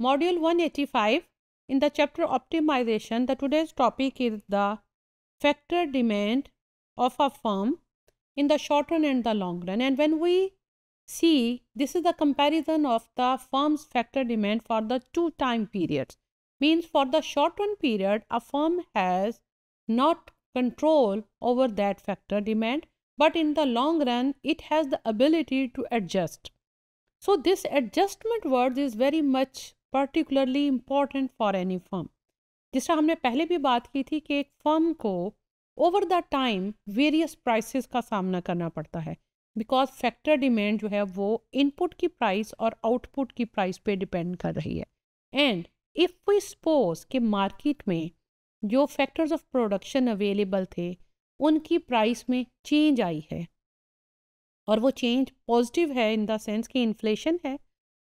Module 185 in the chapter optimization the today's topic is the factor demand of a firm in the short run and the long run and when we see this is the comparison of the firm's factor demand for the two time periods means for the short run period a firm has not control over that factor demand but in the long run it has the ability to adjust so this adjustment word is very much particularly important for any firm जिस तरह हमने पहले भी बात की थी कि एक फर्म को over the time various prices का सामना करना पड़ता है बिकॉज फैक्टर डिमांड जो है वो इनपुट की प्राइस और आउटपुट की प्राइस पे डिपेंड कर रही है एंड इफ़ वी सपोज कि मार्केट में जो फैक्टर्स ऑफ प्रोडक्शन अवेलेबल थे उनकी प्राइस में चेंज आई है और वो चेंज पॉजिटिव है इन द सेंस कि इन्फ्लेशन है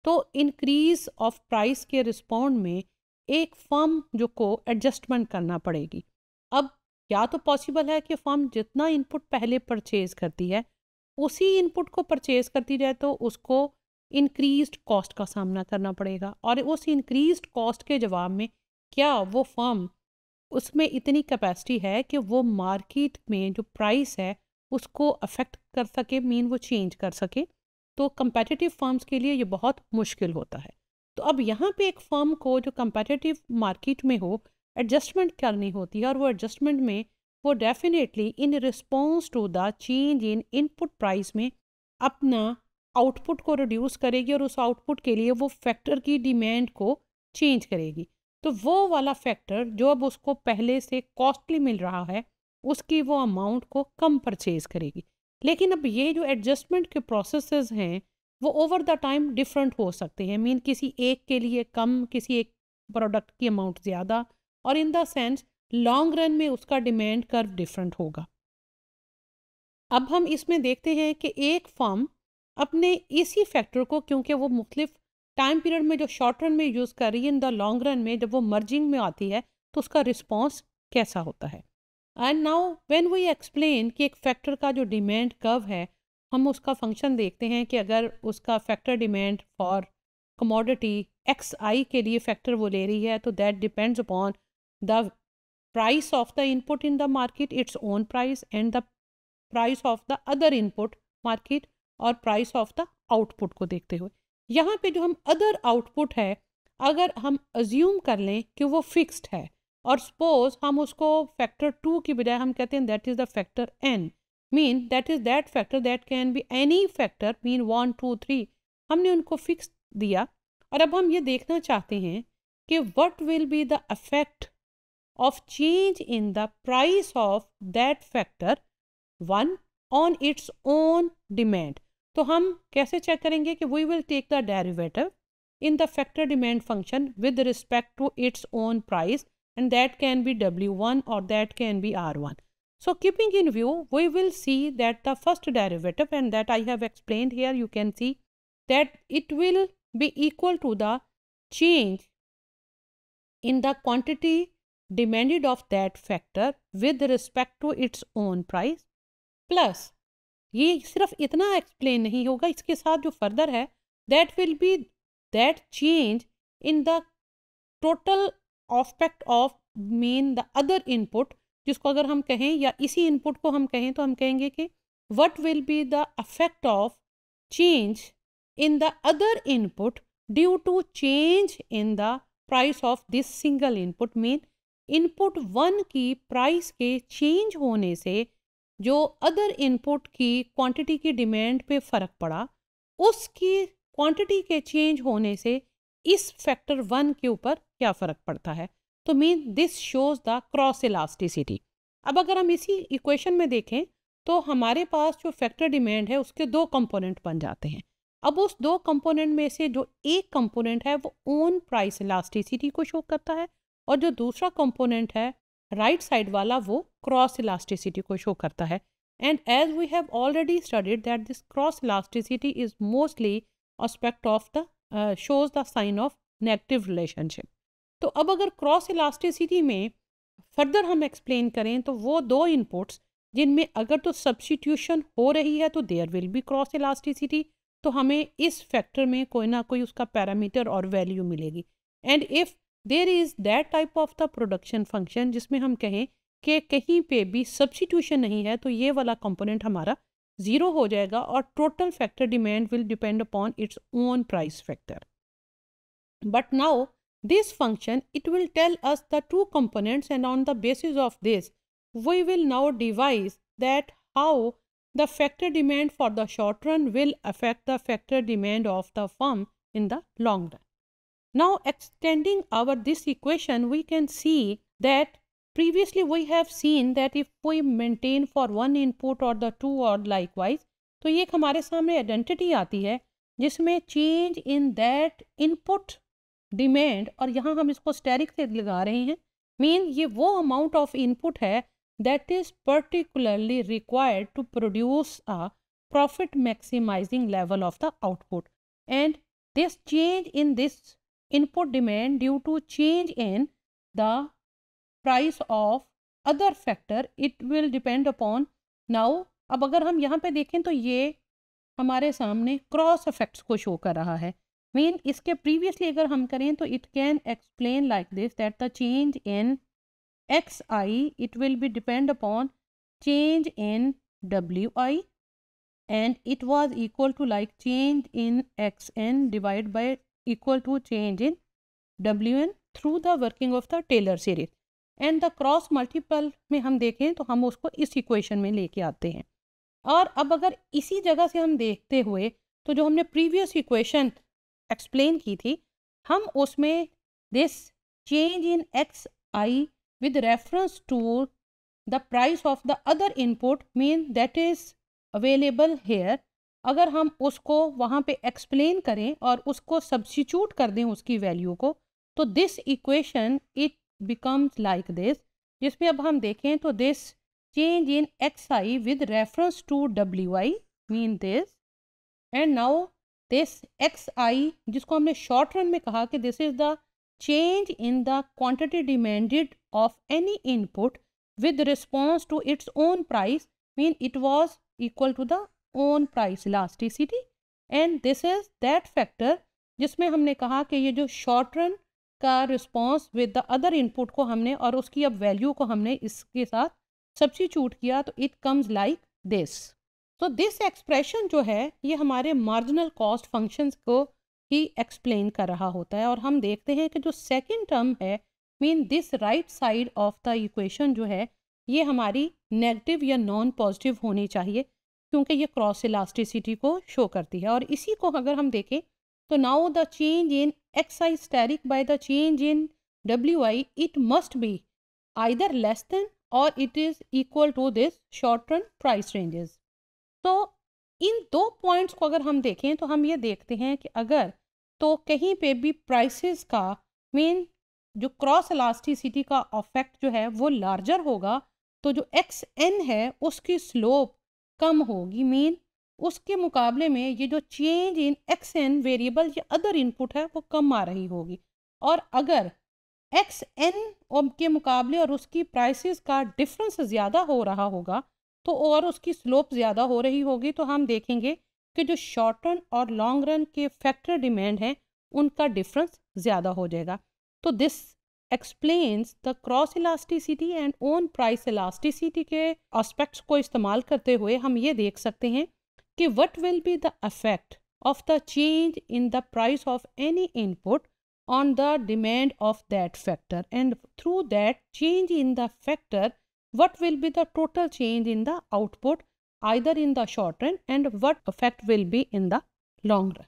तो इनक्रीज़ ऑफ प्राइस के रिस्पॉन्ड में एक फर्म जो को एडजस्टमेंट करना पड़ेगी अब या तो पॉसिबल है कि फर्म जितना इनपुट पहले परचेज़ करती है उसी इनपुट को परचेज़ करती जाए तो उसको इंक्रीज्ड कॉस्ट का सामना करना पड़ेगा और उस इंक्रीज्ड कॉस्ट के जवाब में क्या वो फर्म उसमें इतनी कैपेसिटी है कि वो मार्केट में जो प्राइस है उसको अफेक्ट कर सके मीन वो चेंज कर सके तो कंपेटिटिव फर्म्स के लिए ये बहुत मुश्किल होता है तो अब यहाँ पे एक फर्म को जो कंपेटिटिव मार्केट में हो एडजस्टमेंट करनी होती है और वो एडजस्टमेंट में वो definitely in response to the change in input price में अपना आउटपुट को रिड्यूस करेगी और उस आउटपुट के लिए वो फैक्टर की डिमांड को चेंज करेगी तो वो वाला फैक्टर जो अब उसको पहले से कॉस्टली मिल रहा है उसकी वो अमाउंट को कम परचेज करेगी लेकिन अब ये जो एडजस्टमेंट के प्रोसेस हैं वो ओवर द टाइम डिफरेंट हो सकते हैं मीन किसी एक के लिए कम किसी एक प्रोडक्ट की अमाउंट ज़्यादा और in the sense long run में उसका डिमांड कर्व डिफरेंट होगा अब हम इसमें देखते हैं कि एक फर्म अपने इसी फैक्टर को क्योंकि वो मुख्तलिफ टाइम पीरियड में जो शॉर्ट रन में यूज़ कर रही है इन द लॉन्ग रन में जब वो मर्जिंग में आती है तो उसका रिस्पॉन्स कैसा होता है and now when we explain कि एक फैक्टर का जो डिमांड कर्व है हम उसका फंक्शन देखते हैं कि अगर उसका factor demand for commodity X I के लिए फैक्टर वो ले रही है तो that depends upon the price of the input in the market its own price and the price of the other input market और प्राइस ऑफ द आउटपुट को देखते हुए यहाँ पे जो हम अदर आउटपुट है अगर हम अज्यूम कर लें कि वो फिक्स्ड है और सपोज हम उसको फैक्टर टू की बजाय हम कहते हैं that is the factor N mean that is that factor that can be any factor mean one two three हमने उनको फिक्स दिया और अब हम ये देखना चाहते हैं कि what will be the affect of change in the price of that factor one on its own demand तो हम कैसे चेक करेंगे कि we will take the derivative in the factor demand function with respect to its own price and that can be w1 or that can be r1. So keeping in view, we will see that the first derivative and that I have explained here, you can see that it will be equal to the change in the quantity demanded of that factor with respect to its own price plus ये सिर्फ इतना explain नहीं होगा इसके साथ जो further है that will be that change in the total aspect of mean the other input जिसको अगर हम कहें या इसी इनपुट को हम कहें तो हम कहेंगे कि what will be the affect of change in the other input due to change in the price of this single input mean input one की प्राइस के चेंज होने से जो अदर इनपुट की क्वांटिटी की डिमांड पे फ़र्क पड़ा उसकी क्वांटिटी के चेंज होने से इस फैक्टर वन के ऊपर क्या फ़र्क पड़ता है तो mean this shows the cross elasticity अब अगर हम इसी इक्वेशन में देखें तो हमारे पास जो फैक्टर डिमांड है उसके दो कंपोनेंट बन जाते हैं अब उस दो कंपोनेंट में से जो एक कंपोनेंट है वो ओन प्राइस इलास्टिसिटी को शो करता है और जो दूसरा कंपोनेंट है राइट right साइड वाला वो क्रॉस इलास्टिसिटी को शो करता है and as we have already studied that this cross elasticity is mostly aspect of the shows the sign of negative relationship तो अब अगर क्रॉस इलास्टिसिटी में फर्दर हम एक्सप्लेन करें तो वो दो इनपुट्स जिनमें अगर तो सब्सटीट्यूशन हो रही है तो there will be cross elasticity तो हमें इस फैक्टर में कोई ना कोई उसका पैरामीटर और वैल्यू मिलेगी and if there is that type of the production function जिसमें हम कहें कि कहीं पे भी सब्सटीट्यूशन नहीं है तो ये वाला कंपोनेंट हमारा ज़ीरो हो जाएगा और total factor demand will depend upon its own price factor but now This function, it will tell us the two components and on the basis of this, we will now devise that how the factor demand for the short run will affect the factor demand of the firm in the long run. Now extending our this equation, we can see that previously we have seen that if we maintain for one input or the two or likewise, to एक हमारे सामने identity आती है जिसमें change in that input. Demand और यहाँ हम इसको स्टेरिक से लगा रहे हैं मीन ये वो अमाउंट ऑफ इनपुट है that is particularly required to produce a profit maximising level of the output and this change in this input demand due to change in the price of other factor it will depend upon now अब अगर हम यहाँ पे देखें तो ये हमारे सामने क्रॉस अफेक्ट्स को शो कर रहा है मेन इसके प्रीवियसली अगर हम करें तो it can explain like this that the change in X I it will be depend upon change in W I and it was equal to like change in X N divide by equal to change in W N through the working of the Taylor series and the cross multiple में हम देखें तो हम उसको इस equation में लेके आते हैं और अब अगर इसी जगह से हम देखते हुए तो जो हमने प्रीवियस इक्वेशन एक्सप्लेन की थी हम उसमें this change in X I with reference to the price of the other input mean that is available here अगर हम उसको वहाँ पे एक्सप्लेन करें और उसको सब्सिट्यूट कर दें उसकी वैल्यू को तो this equation it becomes like this जिसमें अब हम देखें तो this change in X I with reference to W I mean this and now this X I जिसको हमने शॉर्ट रन में कहा कि this is the change in the quantity demanded of any input with response to its own price mean it was equal to the own price elasticity and this is that factor जिसमें हमने कहा कि ये जो short run का response with the other input को हमने और उसकी अब वैल्यू को हमने इसके साथ सब्जी किया तो इट कम्स लाइक दिस तो दिस एक्सप्रेशन जो है ये हमारे मार्जिनल कॉस्ट फंक्शंस को ही एक्सप्लेन कर रहा होता है और हम देखते हैं कि जो सेकंड टर्म है mean this right side of the equation जो है ये हमारी नेगेटिव या नॉन पॉजिटिव होनी चाहिए क्योंकि ये क्रॉस इलास्टिसिटी को शो करती है और इसी को अगर हम देखें तो now the change in X I asterisk by the change in W I it must be either less than और it is equal to this short run price ranges तो इन दो पॉइंट्स को अगर हम देखें तो हम ये देखते हैं कि अगर तो कहीं पे भी प्राइसेस का मेन जो क्रॉस इलास्टिसिटी का अफेक्ट जो है वो लार्जर होगा तो जो एक्स एन है उसकी स्लोप कम होगी मेन उसके मुकाबले में ये जो change in X N variable या अदर इनपुट है वो कम आ रही होगी और अगर एक्स एन के मुकाबले और उसकी प्राइसेस का डिफरेंस ज़्यादा हो रहा होगा तो और उसकी स्लोप ज़्यादा हो रही होगी तो हम देखेंगे कि जो शॉर्ट रन और लॉन्ग रन के फैक्टर डिमांड हैं उनका डिफरेंस ज़्यादा हो जाएगा तो this explains the cross elasticity and own price elasticity के आस्पेक्ट्स को इस्तेमाल करते हुए हम ये देख सकते हैं कि what will be the affect of the change in the price of any input on the demand of that factor and through that change in the factor what will be the total change in the output either in the short run and what effect will be in the long run.